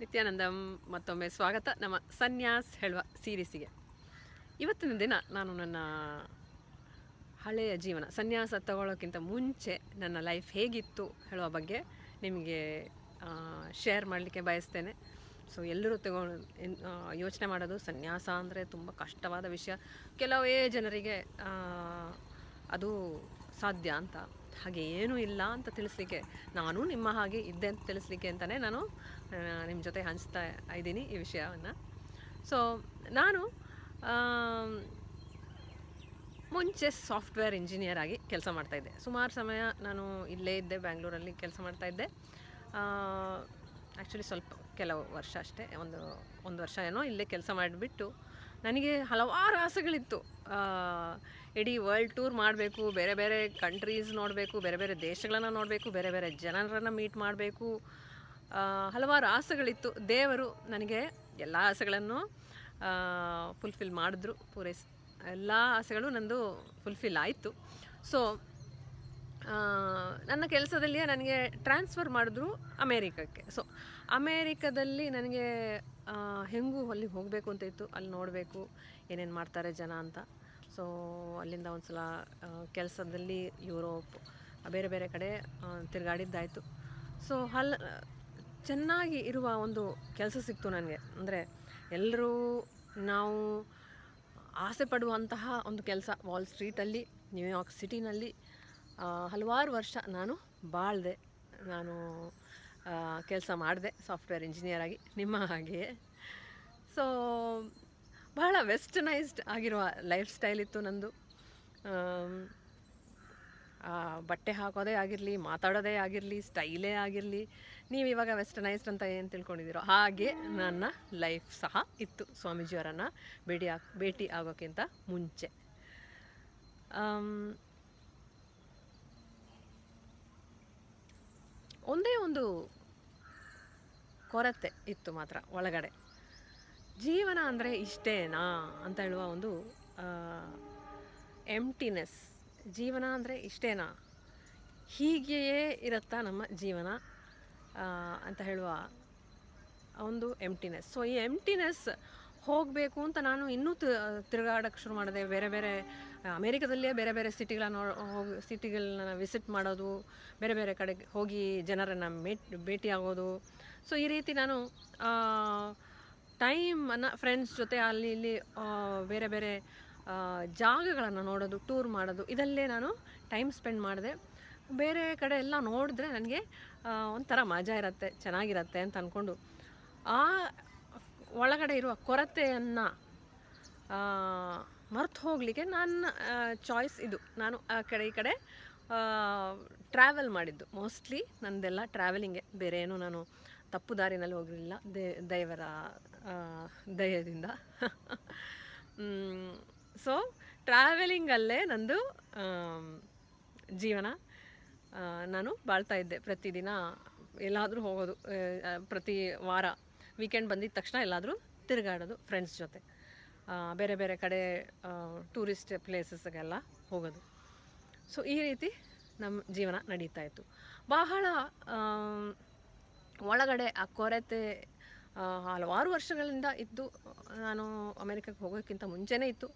ನಿತ್ಯಾನಂದಂ ಮತ್ತೊಮ್ಮೆ ಸ್ವಾಗತ ನಮ್ಮ ಸನ್ಯಾಸ್ ಹೇಳುವ ಸೀರೀಸಿಗೆ ಇವತ್ತಿನ ದಿನ ನಾನು ನನ್ನ ಹಳೆಯ ಜೀವನ ಸನ್ಯಾಸ ತಗೊಳ್ಳೋಕ್ಕಿಂತ ಮುಂಚೆ ನನ್ನ ಲೈಫ್ ಹೇಗಿತ್ತು ಹೇಳುವ ಬಗ್ಗೆ ನಿಮಗೆ ಶೇರ್ ಮಾಡಲಿಕ್ಕೆ ಬಯಸ್ತೇನೆ ಸೊ ಎಲ್ಲರೂ ತಗೊಳ್ಳ ಯೋಚನೆ ಮಾಡೋದು ಸನ್ಯಾಸ ಅಂದರೆ ತುಂಬ ಕಷ್ಟವಾದ ವಿಷಯ ಕೆಲವೇ ಜನರಿಗೆ ಅದು ಸಾಧ್ಯ ಅಂತ ಹಾಗೆ ಏನೂ ಇಲ್ಲ ಅಂತ ತಿಳಿಸ್ಲಿಕ್ಕೆ ನಾನು ನಿಮ್ಮ ಹಾಗೆ ಇದ್ದೆ ಅಂತ ತಿಳಿಸ್ಲಿಕ್ಕೆ ಅಂತಲೇ ನಾನು ನಿಮ್ಮ ಜೊತೆ ಹಂಚ್ತಾ ಇದ್ದೀನಿ ಈ ವಿಷಯವನ್ನು ಸೊ ನಾನು ಮುಂಚೆ ಸಾಫ್ಟ್ವೇರ್ ಇಂಜಿನಿಯರ್ ಆಗಿ ಕೆಲಸ ಮಾಡ್ತಾಯಿದ್ದೆ ಸುಮಾರು ಸಮಯ ನಾನು ಇಲ್ಲೇ ಇದ್ದೆ ಬ್ಯಾಂಗ್ಳೂರಲ್ಲಿ ಕೆಲಸ ಮಾಡ್ತಾಯಿದ್ದೆ ಆ್ಯಕ್ಚುಲಿ ಸ್ವಲ್ಪ ಕೆಲವು ವರ್ಷ ಅಷ್ಟೇ ಒಂದು ಒಂದು ವರ್ಷ ಏನೋ ಇಲ್ಲೇ ಕೆಲಸ ಮಾಡಿಬಿಟ್ಟು ನನಗೆ ಹಲವಾರು ಆಸೆಗಳಿತ್ತು ಇಡೀ ವರ್ಲ್ಡ್ ಟೂರ್ ಮಾಡಬೇಕು ಬೇರೆ ಬೇರೆ ಕಂಟ್ರೀಸ್ ನೋಡಬೇಕು ಬೇರೆ ಬೇರೆ ದೇಶಗಳನ್ನು ನೋಡಬೇಕು ಬೇರೆ ಬೇರೆ ಜನರನ್ನು ಮೀಟ್ ಮಾಡಬೇಕು ಹಲವಾರು ಆಸೆಗಳಿತ್ತು ದೇವರು ನನಗೆ ಎಲ್ಲ ಆಸೆಗಳನ್ನು ಫುಲ್ಫಿಲ್ ಮಾಡಿದ್ರು ಪೂರೈಸ್ ಎಲ್ಲ ಆಸೆಗಳು ನಂದು ಫುಲ್ಫಿಲ್ ಆಯಿತು ಸೊ ನನ್ನ ಕೆಲಸದಲ್ಲಿಯೇ ನನಗೆ ಟ್ರಾನ್ಸ್ಫರ್ ಮಾಡಿದ್ರು ಅಮೇರಿಕಕ್ಕೆ ಸೊ ಅಮೇರಿಕದಲ್ಲಿ ನನಗೆ ಹೇಗೂ ಅಲ್ಲಿ ಹೋಗಬೇಕು ಅಂತ ಇತ್ತು ಅಲ್ಲಿ ನೋಡಬೇಕು ಏನೇನು ಮಾಡ್ತಾರೆ ಜನ ಅಂತ ಸೊ ಅಲ್ಲಿಂದ ಒಂದು ಸಲ ಕೆಲಸದಲ್ಲಿ ಯುರೋಪ್ ಬೇರೆ ಬೇರೆ ಕಡೆ ತಿರುಗಾಡಿದ್ದಾಯಿತು ಸೊ ಅಲ್ಲಿ ಚೆನ್ನಾಗಿ ಇರುವ ಒಂದು ಕೆಲಸ ಸಿಕ್ತು ನನಗೆ ಅಂದರೆ ಎಲ್ಲರೂ ನಾವು ಆಸೆ ಪಡುವಂತಹ ಒಂದು ಕೆಲಸ ವಾಲ್ ಸ್ಟ್ರೀಟಲ್ಲಿ ನ್ಯೂಯಾರ್ಕ್ ಸಿಟಿನಲ್ಲಿ ಹಲವಾರು ವರ್ಷ ನಾನು ಬಾಳ್ದೆ ನಾನು ಕೆಲಸ ಮಾಡಿದೆ ಸಾಫ್ಟ್ವೇರ್ ಇಂಜಿನಿಯರ್ ಆಗಿ ನಿಮ್ಮ ಹಾಗೆಯೇ ಸೊ ಬಹಳ ವೆಸ್ಟರ್ನೈಸ್ಡ್ ಆಗಿರುವ ಲೈಫ್ ಸ್ಟೈಲ್ ಇತ್ತು ನಂದು ಬಟ್ಟೆ ಹಾಕೋದೇ ಆಗಿರಲಿ ಮಾತಾಡೋದೇ ಆಗಿರಲಿ ಸ್ಟೈಲೇ ಆಗಿರಲಿ ನೀವು ಇವಾಗ ವೆಸ್ಟರ್ನೈಸ್ಡ್ ಅಂತ ಏನು ತಿಳ್ಕೊಂಡಿದ್ದೀರೋ ಹಾಗೆ ನನ್ನ ಲೈಫ್ ಸಹ ಇತ್ತು ಸ್ವಾಮೀಜಿಯವರನ್ನು ಭೇಟಿ ಆಗ ಭೇಟಿ ಆಗೋಕ್ಕಿಂತ ಮುಂಚೆ ಒಂದೇ ಒಂದು ಕೊರತೆ ಇತ್ತು ಮಾತ್ರ ಒಳಗಡೆ ಜೀವನ ಅಂದರೆ ಇಷ್ಟೇನಾ ಅಂತ ಹೇಳುವ ಒಂದು ಎಂಟಿನೆಸ್ ಜೀವನ ಅಂದರೆ ಇಷ್ಟೇನಾ ಹೀಗೆಯೇ ಇರುತ್ತಾ ನಮ್ಮ ಜೀವನ ಅಂತ ಹೇಳುವ ಒಂದು ಎಂಟಿನೆಸ್ ಸೊ ಈ ಎಂಟಿನೆಸ್ ಹೋಗಬೇಕು ಅಂತ ನಾನು ಇನ್ನೂ ತಿರುಗಾಡೋಕ್ಕೆ ಶುರು ಮಾಡಿದೆ ಬೇರೆ ಬೇರೆ ಅಮೇರಿಕಾದಲ್ಲೇ ಬೇರೆ ಬೇರೆ ಸಿಟಿಗಳನ್ನ ಹೋಗಿ ಸಿಟಿಗಳನ್ನ ವಿಸಿಟ್ ಮಾಡೋದು ಬೇರೆ ಬೇರೆ ಕಡೆಗೆ ಹೋಗಿ ಜನರನ್ನು ಮೇಟ್ ಭೇಟಿಯಾಗೋದು ಸೊ ಈ ರೀತಿ ನಾನು ಟೈಮನ್ನು ಫ್ರೆಂಡ್ಸ್ ಜೊತೆ ಅಲ್ಲಿ ಇಲ್ಲಿ ಬೇರೆ ಬೇರೆ ಜಾಗಗಳನ್ನು ನೋಡೋದು ಟೂರ್ ಮಾಡೋದು ಇದಲ್ಲೇ ನಾನು ಟೈಮ್ ಸ್ಪೆಂಡ್ ಮಾಡಿದೆ ಬೇರೆ ಕಡೆ ಎಲ್ಲ ನೋಡಿದ್ರೆ ನನಗೆ ಒಂಥರ ಮಜಾ ಇರುತ್ತೆ ಚೆನ್ನಾಗಿರತ್ತೆ ಅಂತ ಅಂದ್ಕೊಂಡು ಆ ಒಳಗಡೆ ಇರುವ ಕೊರತೆಯನ್ನು ಮರ್ತು ಹೋಗಲಿಕ್ಕೆ ನನ್ನ ಚಾಯ್ಸ್ ಇದು ನಾನು ಆ ಕಡೆ ಈ ಕಡೆ ಟ್ರಾವೆಲ್ ಮಾಡಿದ್ದು ಮೋಸ್ಟ್ಲಿ ನನ್ನದೆಲ್ಲ ಟ್ರಾವೆಲಿಂಗೇ ಬೇರೆ ಏನು ನಾನು ತಪ್ಪು ದಾರಿನಲ್ಲಿ ಹೋಗಿರಲಿಲ್ಲ ದೇ ದೈವರ ದಯದಿಂದ ಸೊ ಟ್ರಾವೆಲಿಂಗಲ್ಲೇ ನಂದು ಜೀವನ ನಾನು ಬಾಳ್ತಾ ಇದ್ದೆ ಪ್ರತಿದಿನ ಎಲ್ಲಾದರೂ ಹೋಗೋದು ಪ್ರತಿ ವಾರ ವೀಕೆಂಡ್ ಬಂದಿದ್ದ ತಕ್ಷಣ ಎಲ್ಲಾದರೂ ತಿರುಗಾಡೋದು ಫ್ರೆಂಡ್ಸ್ ಜೊತೆ ಬೇರೆ ಬೇರೆ ಕಡೆ ಟೂರಿಸ್ಟ್ ಪ್ಲೇಸಸ್ಗೆಲ್ಲ ಹೋಗೋದು ಸೊ ಈ ರೀತಿ ನಮ್ಮ ಜೀವನ ನಡೀತಾ ಇತ್ತು ಬಹಳ ಒಳಗಡೆ ಆ ಕೊರತೆ ಹಲವಾರು ವರ್ಷಗಳಿಂದ ಇದ್ದು ನಾನು ಅಮೇರಿಕಕ್ಕೆ ಹೋಗೋಕ್ಕಿಂತ ಮುಂಚೆನೇ ಇತ್ತು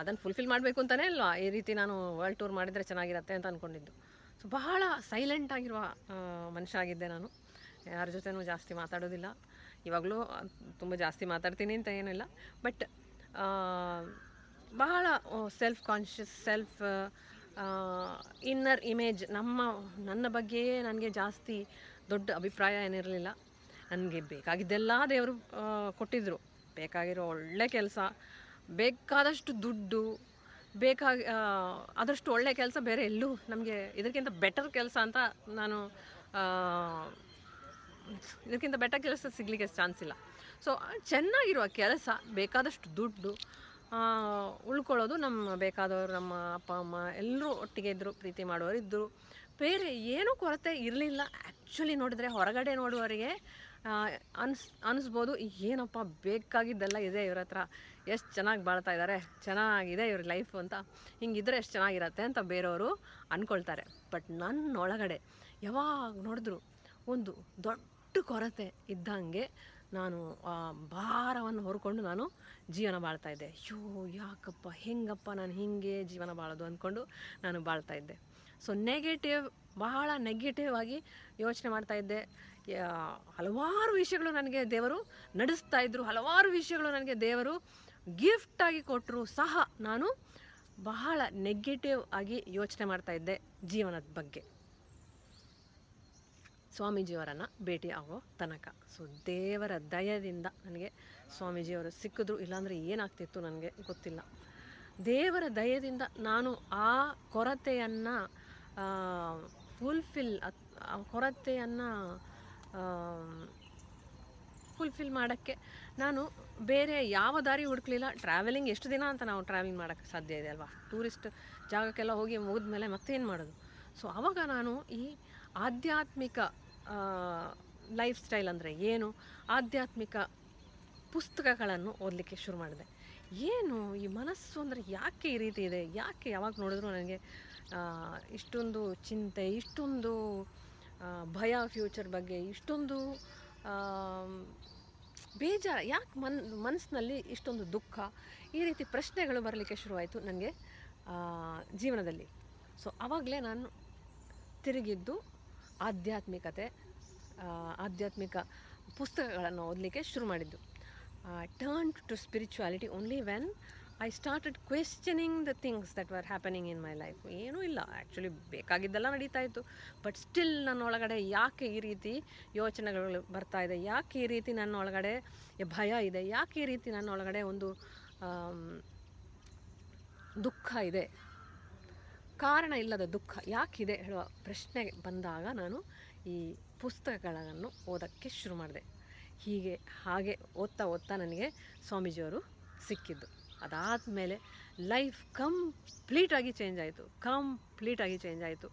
ಅದನ್ನು ಫುಲ್ಫಿಲ್ ಮಾಡಬೇಕು ಅಂತಲೇ ಅಲ್ವಾ ಈ ರೀತಿ ನಾನು ವರ್ಲ್ಡ್ ಟೂರ್ ಮಾಡಿದರೆ ಚೆನ್ನಾಗಿರತ್ತೆ ಅಂತ ಅಂದ್ಕೊಂಡಿದ್ದು ಸೊ ಬಹಳ ಸೈಲೆಂಟ್ ಆಗಿರುವ ಮನುಷ್ಯ ಆಗಿದ್ದೆ ನಾನು ಯಾರ ಜೊತೆನೂ ಜಾಸ್ತಿ ಮಾತಾಡೋದಿಲ್ಲ ಇವಾಗಲೂ ತುಂಬ ಜಾಸ್ತಿ ಮಾತಾಡ್ತೀನಿ ಅಂತ ಏನಿಲ್ಲ ಬಟ್ ಬಹಳ self conscious self inner image ನಮ್ಮ ನನ್ನ ಬಗ್ಗೆಯೇ ನನಗೆ ಜಾಸ್ತಿ ದೊಡ್ಡ ಅಭಿಪ್ರಾಯ ಏನಿರಲಿಲ್ಲ ನನಗೆ ಬೇಕಾಗಿದ್ದೆಲ್ಲ ದೇವರು ಕೊಟ್ಟಿದ್ದರು ಬೇಕಾಗಿರೋ ಒಳ್ಳೆ ಕೆಲಸ ಬೇಕಾದಷ್ಟು ದುಡ್ಡು ಬೇಕಾಗಿ ಆದಷ್ಟು ಒಳ್ಳೆ ಕೆಲಸ ಬೇರೆ ಎಲ್ಲೂ ನಮಗೆ ಇದಕ್ಕಿಂತ ಬೆಟರ್ ಕೆಲಸ ಅಂತ ನಾನು ಇದಕ್ಕಿಂತ ಬೆಟ್ಟ ಕೆಲಸ ಸಿಗಲಿಕ್ಕೆ ಚಾನ್ಸ್ ಇಲ್ಲ ಸೊ ಚೆನ್ನಾಗಿರುವ ಕೆಲಸ ಬೇಕಾದಷ್ಟು ದುಡ್ಡು ಉಳ್ಕೊಳ್ಳೋದು ನಮ್ಮ ಬೇಕಾದವರು ನಮ್ಮ ಅಪ್ಪ ಅಮ್ಮ ಎಲ್ಲರೂ ಒಟ್ಟಿಗೆ ಇದ್ದರು ಪ್ರೀತಿ ಮಾಡೋರು ಇದ್ದರು ಬೇರೆ ಏನೂ ಕೊರತೆ ಇರಲಿಲ್ಲ ಆ್ಯಕ್ಚುಲಿ ನೋಡಿದರೆ ಹೊರಗಡೆ ನೋಡುವವರಿಗೆ ಅನ್ಸ್ ಅನಿಸ್ಬೋದು ಏನಪ್ಪ ಬೇಕಾಗಿದ್ದೆಲ್ಲ ಇದೆ ಇವ್ರ ಹತ್ರ ಎಷ್ಟು ಚೆನ್ನಾಗಿ ಬಾಳ್ತಾ ಇದ್ದಾರೆ ಚೆನ್ನಾಗಿದೆ ಇವ್ರ ಲೈಫ್ ಅಂತ ಹಿಂಗಿದ್ರೆ ಎಷ್ಟು ಚೆನ್ನಾಗಿರತ್ತೆ ಅಂತ ಬೇರೆಯವರು ಅಂದ್ಕೊಳ್ತಾರೆ ಬಟ್ ನನ್ನ ಒಳಗಡೆ ಯಾವಾಗ ನೋಡಿದ್ರು ಒಂದು ದೊಡ್ಡ ಅಷ್ಟು ಕೊರತೆ ಇದ್ದಂಗೆ ನಾನು ಭಾರವನ್ನು ಹೊರ್ಕೊಂಡು ನಾನು ಜೀವನ ಇದ್ದೆ ಅಯ್ಯೋ ಯಾಕಪ್ಪ ಹೆಂಗಪ್ಪ ನಾನು ಹೀಗೆ ಜೀವನ ಬಾಳೋದು ಅಂದ್ಕೊಂಡು ನಾನು ಇದ್ದೆ ಸೊ ನೆಗೆಟಿವ್ ಬಹಳ ನೆಗೆಟಿವ್ ಆಗಿ ಯೋಚನೆ ಇದ್ದೆ ಹಲವಾರು ವಿಷಯಗಳು ನನಗೆ ದೇವರು ನಡೆಸ್ತಾ ಇದ್ದರು ಹಲವಾರು ವಿಷಯಗಳು ನನಗೆ ದೇವರು ಗಿಫ್ಟಾಗಿ ಕೊಟ್ಟರು ಸಹ ನಾನು ಬಹಳ ನೆಗೆಟಿವ್ ಆಗಿ ಯೋಚನೆ ಇದ್ದೆ ಜೀವನದ ಬಗ್ಗೆ ಸ್ವಾಮೀಜಿಯವರನ್ನು ಭೇಟಿ ಆಗೋ ತನಕ ಸೊ ದೇವರ ದಯದಿಂದ ನನಗೆ ಸ್ವಾಮೀಜಿಯವರು ಸಿಕ್ಕಿದ್ರು ಇಲ್ಲಾಂದರೆ ಏನಾಗ್ತಿತ್ತು ನನಗೆ ಗೊತ್ತಿಲ್ಲ ದೇವರ ದಯದಿಂದ ನಾನು ಆ ಕೊರತೆಯನ್ನು ಫುಲ್ಫಿಲ್ ಆ ಕೊರತೆಯನ್ನು ಫುಲ್ಫಿಲ್ ಮಾಡೋಕ್ಕೆ ನಾನು ಬೇರೆ ಯಾವ ದಾರಿ ಹುಡುಕಲಿಲ್ಲ ಟ್ರಾವೆಲಿಂಗ್ ಎಷ್ಟು ದಿನ ಅಂತ ನಾವು ಟ್ರಾವೆಲಿಂಗ್ ಮಾಡೋಕ್ಕೆ ಸಾಧ್ಯ ಇದೆ ಅಲ್ವಾ ಟೂರಿಸ್ಟ್ ಜಾಗಕ್ಕೆಲ್ಲ ಹೋಗಿ ಮುಗಿದ ಮೇಲೆ ಮತ್ತೇನು ಮಾಡೋದು ಸೊ ಆವಾಗ ನಾನು ಈ ಆಧ್ಯಾತ್ಮಿಕ ಲೈಫ್ ಸ್ಟೈಲ್ ಅಂದರೆ ಏನು ಆಧ್ಯಾತ್ಮಿಕ ಪುಸ್ತಕಗಳನ್ನು ಓದಲಿಕ್ಕೆ ಶುರು ಮಾಡಿದೆ ಏನು ಈ ಮನಸ್ಸು ಅಂದರೆ ಯಾಕೆ ಈ ರೀತಿ ಇದೆ ಯಾಕೆ ಯಾವಾಗ ನೋಡಿದ್ರು ನನಗೆ ಇಷ್ಟೊಂದು ಚಿಂತೆ ಇಷ್ಟೊಂದು ಭಯ ಫ್ಯೂಚರ್ ಬಗ್ಗೆ ಇಷ್ಟೊಂದು ಬೇಜಾರು ಯಾಕೆ ಮನ್ ಮನಸ್ಸಿನಲ್ಲಿ ಇಷ್ಟೊಂದು ದುಃಖ ಈ ರೀತಿ ಪ್ರಶ್ನೆಗಳು ಬರಲಿಕ್ಕೆ ಶುರುವಾಯಿತು ನನಗೆ ಜೀವನದಲ್ಲಿ ಸೊ ಆವಾಗಲೇ ನಾನು ತಿರುಗಿದ್ದು ಆಧ್ಯಾತ್ಮಿಕತೆ ಆಧ್ಯಾತ್ಮಿಕ ಪುಸ್ತಕಗಳನ್ನು ಓದಲಿಕ್ಕೆ ಶುರು ಮಾಡಿದ್ದು turn to spirituality only when I started questioning the things that were happening in my life ಏನೂ ಇಲ್ಲ ಆ್ಯಕ್ಚುಲಿ ಬೇಕಾಗಿದ್ದೆಲ್ಲ ನಡೀತಾ ಇತ್ತು ಬಟ್ ಸ್ಟಿಲ್ ನನ್ನೊಳಗಡೆ ಯಾಕೆ ಈ ರೀತಿ ಯೋಚನೆಗಳು ಬರ್ತಾ ಇದೆ ಯಾಕೆ ಈ ರೀತಿ ನನ್ನೊಳಗಡೆ ಭಯ ಇದೆ ಯಾಕೆ ಈ ರೀತಿ ನನ್ನೊಳಗಡೆ ಒಂದು ದುಃಖ ಇದೆ ಕಾರಣ ಇಲ್ಲದ ದುಃಖ ಯಾಕಿದೆ ಹೇಳುವ ಪ್ರಶ್ನೆ ಬಂದಾಗ ನಾನು ಈ ಪುಸ್ತಕಗಳನ್ನು ಓದೋಕ್ಕೆ ಶುರು ಮಾಡಿದೆ ಹೀಗೆ ಹಾಗೆ ಓದ್ತಾ ಓದ್ತಾ ನನಗೆ ಸ್ವಾಮೀಜಿಯವರು ಸಿಕ್ಕಿದ್ದು ಅದಾದ ಮೇಲೆ ಲೈಫ್ ಕಂಪ್ಲೀಟಾಗಿ ಚೇಂಜ್ ಆಯಿತು ಕಂಪ್ಲೀಟಾಗಿ ಚೇಂಜ್ ಆಯಿತು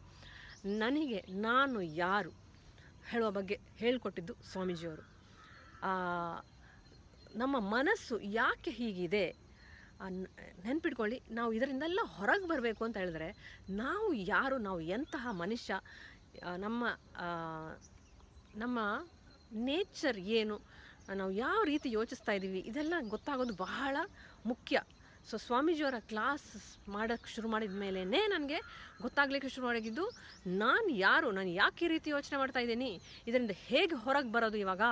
ನನಗೆ ನಾನು ಯಾರು ಹೇಳುವ ಬಗ್ಗೆ ಹೇಳಿಕೊಟ್ಟಿದ್ದು ಸ್ವಾಮೀಜಿಯವರು ನಮ್ಮ ಮನಸ್ಸು ಯಾಕೆ ಹೀಗಿದೆ ನೆನ್ಪಿಟ್ಕೊಳ್ಳಿ ನಾವು ಇದರಿಂದೆಲ್ಲ ಹೊರಗೆ ಬರಬೇಕು ಅಂತ ಹೇಳಿದ್ರೆ ನಾವು ಯಾರು ನಾವು ಎಂತಹ ಮನುಷ್ಯ ನಮ್ಮ ನಮ್ಮ ನೇಚರ್ ಏನು ನಾವು ಯಾವ ರೀತಿ ಯೋಚಿಸ್ತಾ ಇದ್ದೀವಿ ಇದೆಲ್ಲ ಗೊತ್ತಾಗೋದು ಬಹಳ ಮುಖ್ಯ ಸೊ ಸ್ವಾಮೀಜಿಯವರ ಕ್ಲಾಸ್ ಮಾಡೋಕ್ಕೆ ಶುರು ಮಾಡಿದ ಮೇಲೇ ನನಗೆ ಗೊತ್ತಾಗಲಿಕ್ಕೆ ಶುರು ಮಾಡಿದ್ದು ನಾನು ಯಾರು ನಾನು ಯಾಕೆ ಈ ರೀತಿ ಯೋಚನೆ ಮಾಡ್ತಾ ಇದ್ದೀನಿ ಇದರಿಂದ ಹೇಗೆ ಹೊರಗೆ ಬರೋದು ಇವಾಗ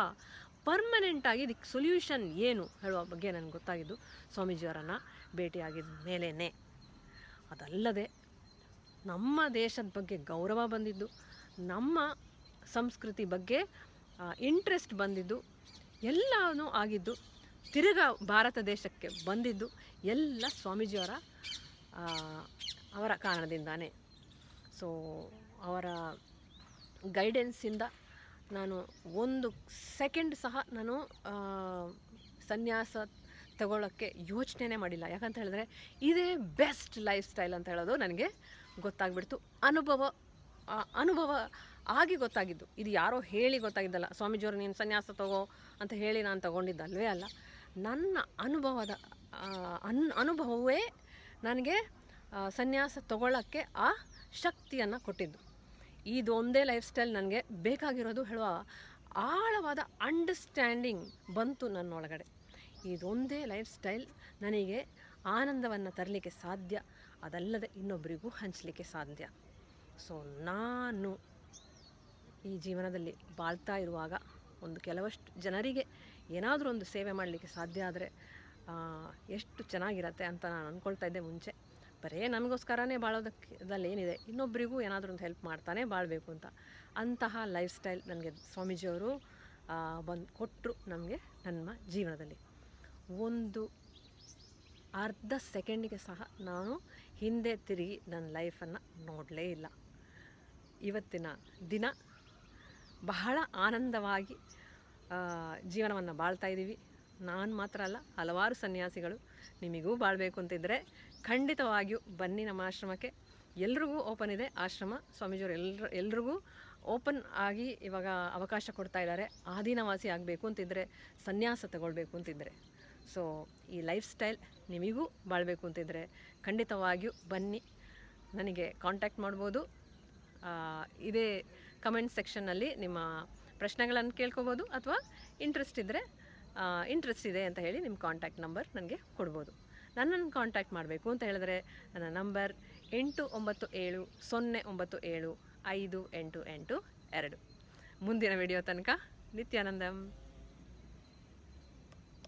ಪರ್ಮನೆಂಟಾಗಿ ಇದಕ್ಕೆ ಸೊಲ್ಯೂಷನ್ ಏನು ಹೇಳುವ ಬಗ್ಗೆ ನನಗೆ ಗೊತ್ತಾಗಿದ್ದು ಸ್ವಾಮೀಜಿಯವರನ್ನು ಭೇಟಿಯಾಗಿದ್ದ ಮೇಲೇ ಅದಲ್ಲದೆ ನಮ್ಮ ದೇಶದ ಬಗ್ಗೆ ಗೌರವ ಬಂದಿದ್ದು ನಮ್ಮ ಸಂಸ್ಕೃತಿ ಬಗ್ಗೆ ಇಂಟ್ರೆಸ್ಟ್ ಬಂದಿದ್ದು ಎಲ್ಲನೂ ಆಗಿದ್ದು ತಿರುಗ ಭಾರತ ದೇಶಕ್ಕೆ ಬಂದಿದ್ದು ಎಲ್ಲ ಸ್ವಾಮೀಜಿಯವರ ಅವರ ಕಾರಣದಿಂದಾನೇ ಸೊ ಅವರ ಗೈಡೆನ್ಸಿಂದ ನಾನು ಒಂದು ಸೆಕೆಂಡ್ ಸಹ ನಾನು ಸನ್ಯಾಸ ತಗೊಳ್ಳೋಕ್ಕೆ ಯೋಚನೆ ಮಾಡಿಲ್ಲ ಯಾಕಂತ ಹೇಳಿದ್ರೆ ಇದೇ ಬೆಸ್ಟ್ ಲೈಫ್ ಸ್ಟೈಲ್ ಅಂತ ಹೇಳೋದು ನನಗೆ ಗೊತ್ತಾಗ್ಬಿಡ್ತು ಅನುಭವ ಅನುಭವ ಆಗಿ ಗೊತ್ತಾಗಿದ್ದು ಇದು ಯಾರೋ ಹೇಳಿ ಗೊತ್ತಾಗಿದ್ದಲ್ಲ ಸ್ವಾಮೀಜಿಯವರು ನೀನು ಸನ್ಯಾಸ ತಗೋ ಅಂತ ಹೇಳಿ ನಾನು ತಗೊಂಡಿದ್ದಲ್ವೇ ಅಲ್ಲ ನನ್ನ ಅನುಭವದ ಅನ್ ಅನುಭವವೇ ನನಗೆ ಸನ್ಯಾಸ ತಗೊಳ್ಳೋಕ್ಕೆ ಆ ಶಕ್ತಿಯನ್ನು ಕೊಟ್ಟಿದ್ದು ಇದೊಂದೇ ಲೈಫ್ ಸ್ಟೈಲ್ ನನಗೆ ಬೇಕಾಗಿರೋದು ಹೇಳುವ ಆಳವಾದ ಅಂಡರ್ಸ್ಟ್ಯಾಂಡಿಂಗ್ ಬಂತು ನನ್ನೊಳಗಡೆ ಇದೊಂದೇ ಲೈಫ್ ಸ್ಟೈಲ್ ನನಗೆ ಆನಂದವನ್ನು ತರಲಿಕ್ಕೆ ಸಾಧ್ಯ ಅದಲ್ಲದೆ ಇನ್ನೊಬ್ಬರಿಗೂ ಹಂಚಲಿಕ್ಕೆ ಸಾಧ್ಯ ಸೊ ನಾನು ಈ ಜೀವನದಲ್ಲಿ ಬಾಳ್ತಾ ಇರುವಾಗ ಒಂದು ಕೆಲವಷ್ಟು ಜನರಿಗೆ ಏನಾದರೂ ಒಂದು ಸೇವೆ ಮಾಡಲಿಕ್ಕೆ ಸಾಧ್ಯ ಆದರೆ ಎಷ್ಟು ಚೆನ್ನಾಗಿರತ್ತೆ ಅಂತ ನಾನು ಅಂದ್ಕೊಳ್ತಾ ಇದ್ದೆ ಮುಂಚೆ ಬರೇ ನಮಗೋಸ್ಕರನೇ ಬಾಳೋದಕ್ಕೆದಲ್ಲಿ ಏನಿದೆ ಇನ್ನೊಬ್ಬರಿಗೂ ಏನಾದರೂ ಒಂದು ಹೆಲ್ಪ್ ಮಾಡ್ತಾನೆ ಬಾಳಬೇಕು ಅಂತ ಅಂತಹ ಲೈಫ್ ಸ್ಟೈಲ್ ನನಗೆ ಸ್ವಾಮೀಜಿಯವರು ಬಂದು ಕೊಟ್ಟರು ನಮಗೆ ನನ್ನ ಜೀವನದಲ್ಲಿ ಒಂದು ಅರ್ಧ ಸೆಕೆಂಡಿಗೆ ಸಹ ನಾನು ಹಿಂದೆ ತಿರುಗಿ ನನ್ನ ಲೈಫನ್ನು ನೋಡಲೇ ಇಲ್ಲ ಇವತ್ತಿನ ದಿನ ಬಹಳ ಆನಂದವಾಗಿ ಜೀವನವನ್ನು ಬಾಳ್ತಾ ಇದ್ದೀವಿ ನಾನು ಮಾತ್ರ ಅಲ್ಲ ಹಲವಾರು ಸನ್ಯಾಸಿಗಳು ನಿಮಗೂ ಬಾಳಬೇಕು ಅಂತಿದ್ದರೆ ಖಂಡಿತವಾಗಿಯೂ ಬನ್ನಿ ನಮ್ಮ ಆಶ್ರಮಕ್ಕೆ ಎಲ್ರಿಗೂ ಓಪನ್ ಇದೆ ಆಶ್ರಮ ಸ್ವಾಮೀಜಿಯವರು ಎಲ್ರ ಎಲ್ರಿಗೂ ಓಪನ್ ಆಗಿ ಇವಾಗ ಅವಕಾಶ ಕೊಡ್ತಾ ಇದ್ದಾರೆ ಆದಿನವಾಸಿ ಆಗಬೇಕು ಅಂತಿದ್ದರೆ ಸನ್ಯಾಸ ತಗೊಳ್ಬೇಕು ಅಂತಿದ್ದರೆ ಸೊ ಈ ಲೈಫ್ ಸ್ಟೈಲ್ ನಿಮಗೂ ಬಾಳಬೇಕು ಅಂತಿದ್ದರೆ ಖಂಡಿತವಾಗಿಯೂ ಬನ್ನಿ ನನಗೆ ಕಾಂಟ್ಯಾಕ್ಟ್ ಮಾಡ್ಬೋದು ಇದೇ ಕಮೆಂಟ್ ಸೆಕ್ಷನ್ನಲ್ಲಿ ನಿಮ್ಮ ಪ್ರಶ್ನೆಗಳನ್ನು ಕೇಳ್ಕೊಬೋದು ಅಥವಾ ಇಂಟ್ರೆಸ್ಟ್ ಇದ್ದರೆ ಇಂಟ್ರೆಸ್ಟ್ ಇದೆ ಅಂತ ಹೇಳಿ ನಿಮ್ಮ ಕಾಂಟ್ಯಾಕ್ಟ್ ನಂಬರ್ ನನಗೆ ಕೊಡ್ಬೋದು ನನ್ನನ್ನು ಕಾಂಟ್ಯಾಕ್ಟ್ ಮಾಡಬೇಕು ಅಂತ ಹೇಳಿದರೆ ನನ್ನ ನಂಬರ್ ಎಂಟು ಒಂಬತ್ತು ಏಳು ಸೊನ್ನೆ ಒಂಬತ್ತು ಏಳು ಐದು ಎಂಟು ಎಂಟು ಎರಡು ಮುಂದಿನ ವಿಡಿಯೋ ತನಕ ನಿತ್ಯಾನಂದಂ